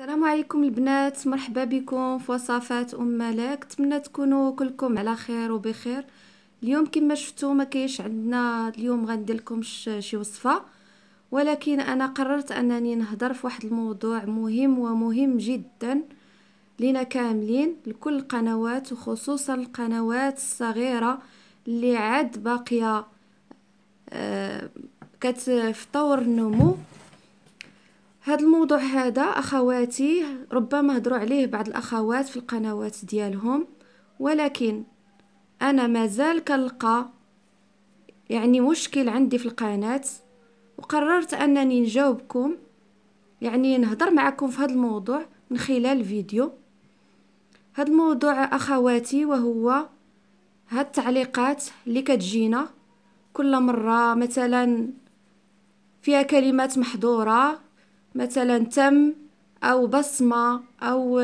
السلام عليكم البنات مرحبا بكم في وصفات ام ملاك نتمنى تكونوا كلكم على خير وبخير اليوم كما شفتوا ما كاينش عندنا اليوم غندير لكم شي وصفه ولكن انا قررت انني نهضر في واحد الموضوع مهم ومهم جدا لينا كاملين لكل القنوات وخصوصا القنوات الصغيره اللي عاد باقيه آه كت في طور النمو هذا الموضوع هذا اخواتي ربما هضروا عليه بعض الاخوات في القنوات ديالهم ولكن انا مازال كنلقى يعني مشكل عندي في القناه وقررت انني نجاوبكم يعني نهضر معكم في هذا الموضوع من خلال فيديو هذا الموضوع اخواتي وهو هاد التعليقات اللي كتجينا كل مره مثلا فيها كلمات محظوره مثلا تم او بصمه او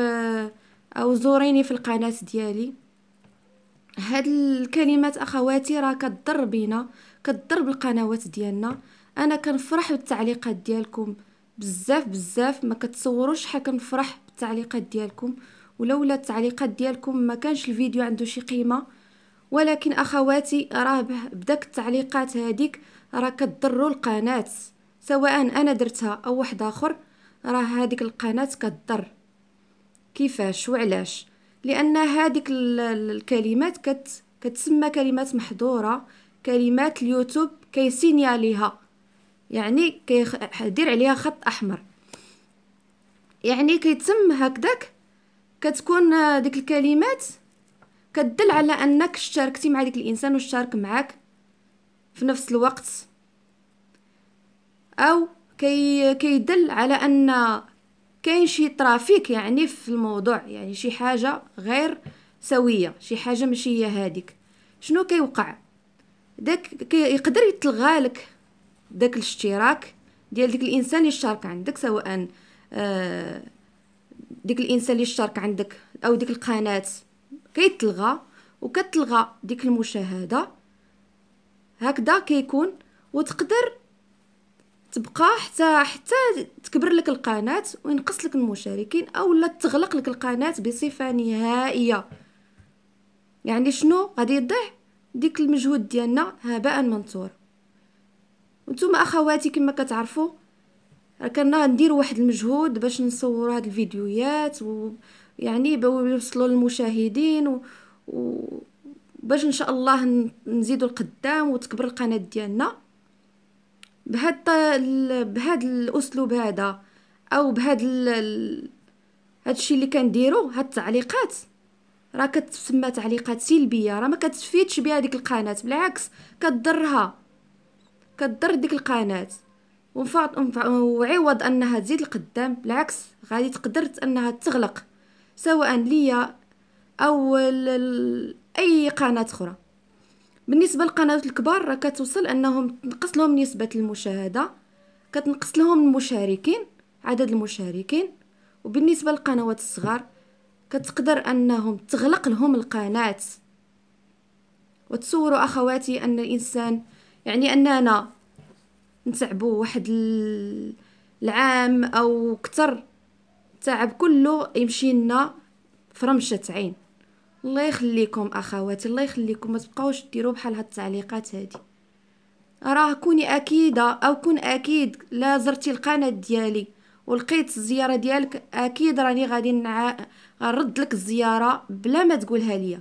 او زوريني في القناه ديالي هاد الكلمات اخواتي راه كضر بينا كضر بالقنوات ديالنا انا كنفرح بالتعليقات ديالكم بزاف بزاف ما كتصوروش شحال كنفرح بالتعليقات ديالكم ولولا التعليقات ديالكم ما كانش الفيديو عنده شي قيمه ولكن اخواتي راه بداك التعليقات هاديك راه كضروا القناه سواء انا درتها او واحد اخر راه هذيك القناه كتضر كيفاش وعلاش لان هذيك الكلمات كت كتسمى كلمات محظوره كلمات اليوتيوب كيسينياليها يعني كيدير عليها خط احمر يعني كيتم هكذاك كتكون ديك الكلمات كدل على انك اشتركتي مع ديك الانسان واشترك معاك في نفس الوقت او كي كيدل على ان كاين شي ترافيك يعني في الموضوع يعني شي حاجه غير سويه شي حاجه ماشي هي هذيك شنو كيوقع داك يقدر يتلغى لك داك الاشتراك ديال ديك الانسان اللي اشترك عندك سواء آه ديك الانسان اللي اشترك عندك او ديك القناه كيتلغى وكتلغى ديك المشاهده هكذا كيكون وتقدر تبقى حتى حتى تكبر لك القناه وينقص لك المشاركين لا تغلق لك القناه بصفه نهائيه يعني شنو غادي يضيع ديك المجهود ديالنا هباء منثور وانتم اخواتي كما كتعرفوا كنا ندير واحد المجهود باش نصور هاد الفيديوهات ويعني يوصلوا للمشاهدين و... و... باش ان شاء الله نزيدوا القدام وتكبر القناه ديالنا بهاد بهاد الاسلوب هذا او بهاد هادشي اللي كنديرو هاد التعليقات راه كتسمى تعليقات سلبيه راه ما كتفيدش بها ديك القناه بالعكس كتضرها كتضر ديك القناه وعوض انها تزيد القدام بالعكس غادي تقدر انها تغلق سواء ليا او اي قناه اخرى بالنسبه للقنوات الكبار راه كتوصل انهم تنقص لهم نسبه المشاهده كتنقص لهم المشاركين عدد المشاركين وبالنسبه للقنوات الصغار كتقدر انهم تغلق لهم القناه وتصوروا اخواتي ان الانسان يعني اننا نتعبوا واحد العام او كتر تعب كله يمشي لنا فرمشه عين الله يخليكم اخواتي الله يخليكم ما تبقاوش ديروا بحال هاد التعليقات هادي راه كوني اكيده او كون اكيد لا زرتي القناه ديالي ولقيت الزياره ديالك اكيد راني غادي نرد غنرد لك الزياره بلا ما تقولها ليا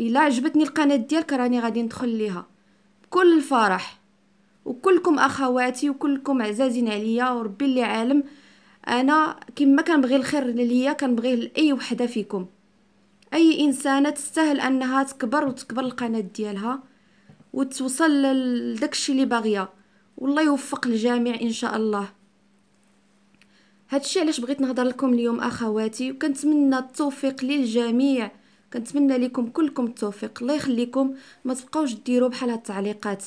الا عجبتني القناه ديالك راني غادي ندخل ليها بكل الفرح وكلكم اخواتي وكلكم عزازين عليا وربي اللي عالم انا كما كنبغي الخير ليا كنبغيه لاي وحده فيكم اي انسانه تستاهل انها تكبر وتكبر القناه ديالها وتوصل لداكشي اللي باغيه والله يوفق الجميع ان شاء الله هادشي علاش بغيت نهضر لكم اليوم اخواتي وكنتمنى التوفيق للجميع كنتمنى لكم كلكم التوفيق الله يخليكم ما تبقاوش ديروا بحال هاد التعليقات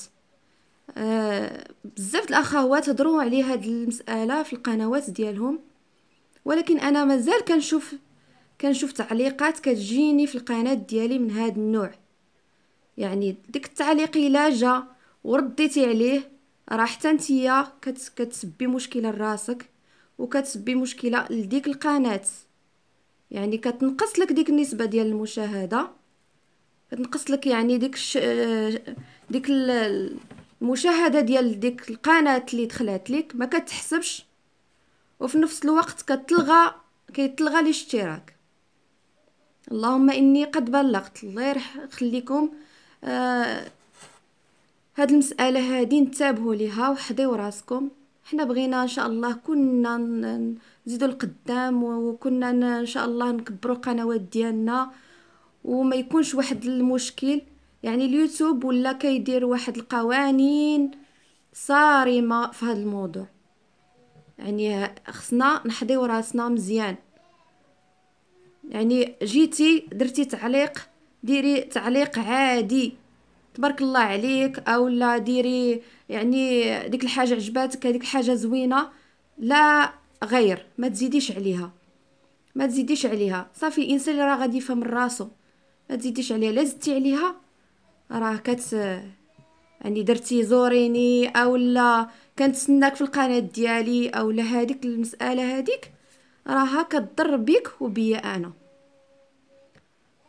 آه بزاف الاخوات هضروا على هاد المساله في القنوات ديالهم ولكن انا مازال كنشوف كنشوف تعليقات كتجيني في القناه ديالي من هذا النوع يعني ديك التعليق الا جا ورديتي عليه راه حتى نتيا كتسبي مشكله لراسك وكتسبي مشكله لديك القناه يعني كتنقص لك ديك النسبه ديال المشاهده كتنقص لك يعني ديك ش... ديك المشاهده ديال ديك القناه اللي دخلات لك ما كتحسبش وفي نفس الوقت كتلغى كيتلغى الاشتراك اللهم اني قد بلغت الله يخليكم آه هاد المساله هادي نتابهوا ليها وحضيو راسكم حنا بغينا ان شاء الله كنا نزيدوا القدام وكنا ان شاء الله نكبروا القنوات ديالنا وما يكونش واحد المشكل يعني اليوتيوب ولا كيدير واحد القوانين صارمه في هذا الموضوع يعني خصنا نحضيو راسنا مزيان يعني جيتي درتي تعليق ديري تعليق عادي تبارك الله عليك اولا ديري يعني ديك الحاجه عجباتك هذيك الحاجه زوينه لا غير ما تزيديش عليها ما تزيديش عليها صافي الانسان اللي راه غادي يفهم راسو ما تزيديش عليها لا زدتي عليها راه كت يعني درتي زوريني اولا كنتسناك في القناه ديالي اولا هذيك المساله هذيك راها كتضر بك وبيا انا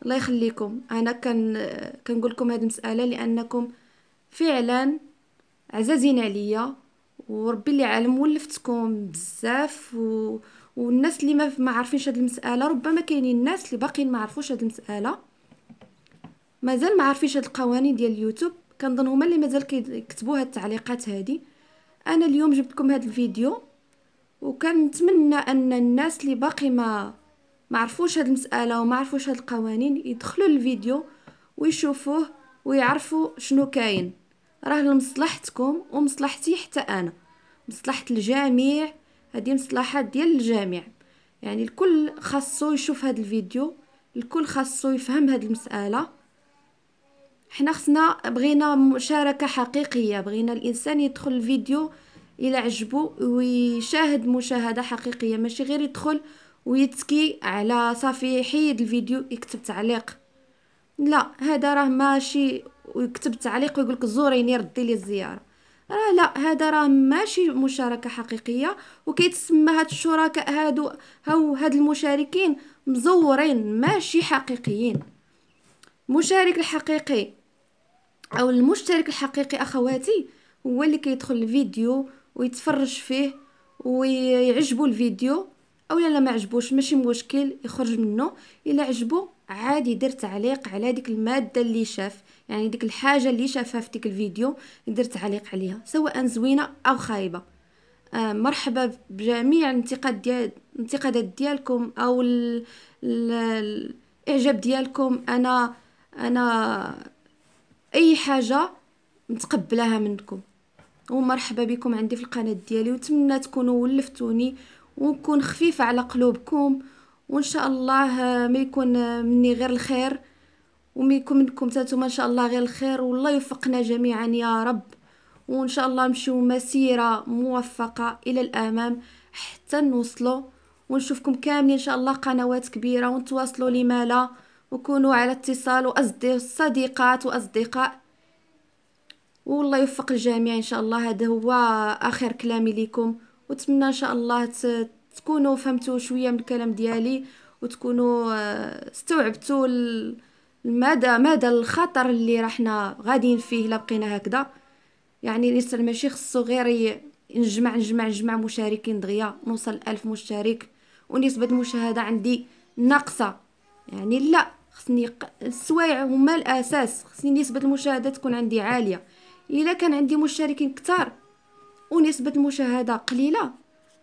الله يخليكم انا كان كنقول لكم هذه المساله لانكم فعلا عزازين عليا وربي اللي عالم ولفتكم بزاف و... والناس اللي ما ما عارفينش هذه المساله ربما كاينين الناس اللي باقيين ما عرفوش هذه المساله مازال ما عارفينش هاد القوانين ديال اليوتيوب كنظن هما اللي مازال كيكتبوا هاد التعليقات هادي انا اليوم جبت لكم هاد الفيديو وكنتمنى ان الناس اللي باقي ما ما عرفوش هاد المساله وما عرفوش هاد القوانين يدخلوا للفيديو ويشوفوه ويعرفوا شنو كاين راه لمصلحتكم ومصلحتي حتى انا مصلحه الجميع هذه مصلحات ديال الجميع يعني الكل خاصو يشوف هاد الفيديو الكل خاصو يفهم هاد المساله حنا خصنا بغينا مشاركه حقيقيه بغينا الانسان يدخل الفيديو الى عجبو ويشاهد مشاهده حقيقيه ماشي غير يدخل ويتكي على صافي حيد الفيديو يكتب تعليق لا هذا راه ماشي ويكتب تعليق ويقول لك زوريني ردي لي الزياره راه لا هذا راه ماشي مشاركه حقيقيه وكيتسمى هاد الشركاء هادو هاو هاد المشاركين مزورين ماشي حقيقيين المشارك الحقيقي او المشترك الحقيقي اخواتي هو اللي كيدخل الفيديو ويتفرج فيه ويعجبو الفيديو اولا الا ما عجبوش ماشي مشكل يخرج منه الا عجبو عادي يدير تعليق على ديك الماده اللي شاف يعني ديك الحاجه اللي شافها في ديك الفيديو يدير تعليق عليها سواء زوينه او خايبه آه مرحبا بجميع الانتقاد ديال الانتقادات ديالكم او ال... ال... الاعجاب ديالكم انا انا اي حاجه متقبلاها منكم ومرحبا بكم عندي في القناه ديالي ونتمنى تكونوا ولفتوني ونكون خفيفة على قلوبكم وان شاء الله ما يكون مني غير الخير وما يكون منكم تانتوما ان شاء الله غير الخير والله يوفقنا جميعا يا رب وان شاء الله نمشيو مسيره موفقه الى الامام حتى نوصلوا ونشوفكم كاملين ان شاء الله قنوات كبيره ونتواصلوا لما لا وكونوا على اتصال واصدقاء صديقات واصدقاء والله يوفق الجميع ان شاء الله هذا هو اخر كلامي لكم وتمنى ان شاء الله تكونوا فهمتوا شويه من الكلام ديالي وتكونوا آه، استوعبتوا المدى مدى الخطر اللي راحنا غاديين فيه الا بقينا هكذا يعني الانسان ماشي خصو غير نجمع نجمع نجمع مشاركين دغيا نوصل ألف مشترك ونسبة المشاهدة عندي ناقصة يعني لا خصني السوايع هما الأساس خصني نسبة المشاهدة تكون عندي عالية إلا كان عندي مشتركين كثار ونسبه المشاهده قليله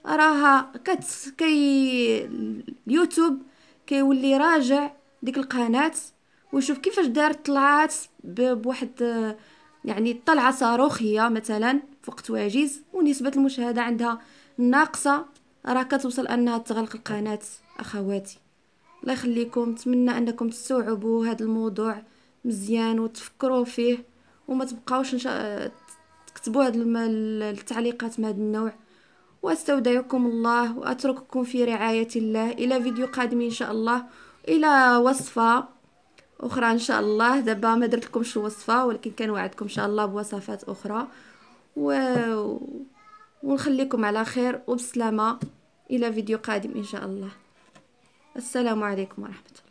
راها كت كي اليوتيوب كيولي راجع ديك القناه ويشوف كيفاش دارت طلعات بواحد يعني طلعه صاروخيه مثلا فوقت واجز ونسبه المشاهده عندها ناقصه راه كتوصل انها تغلق القناه اخواتي الله يخليكم نتمنى انكم تستوعبوا هذا الموضوع مزيان وتفكروا فيه وما تبقاوش نشا... تكتبوا هاد التعليقات من هاد النوع واستودعكم الله واترككم في رعايه الله الى فيديو قادم ان شاء الله الى وصفه اخرى ان شاء الله دابا ما درت لكمش الوصفه ولكن كنوعدكم ان شاء الله بوصفات اخرى و... ونخليكم على خير وبسلامه الى فيديو قادم ان شاء الله السلام عليكم ورحمه الله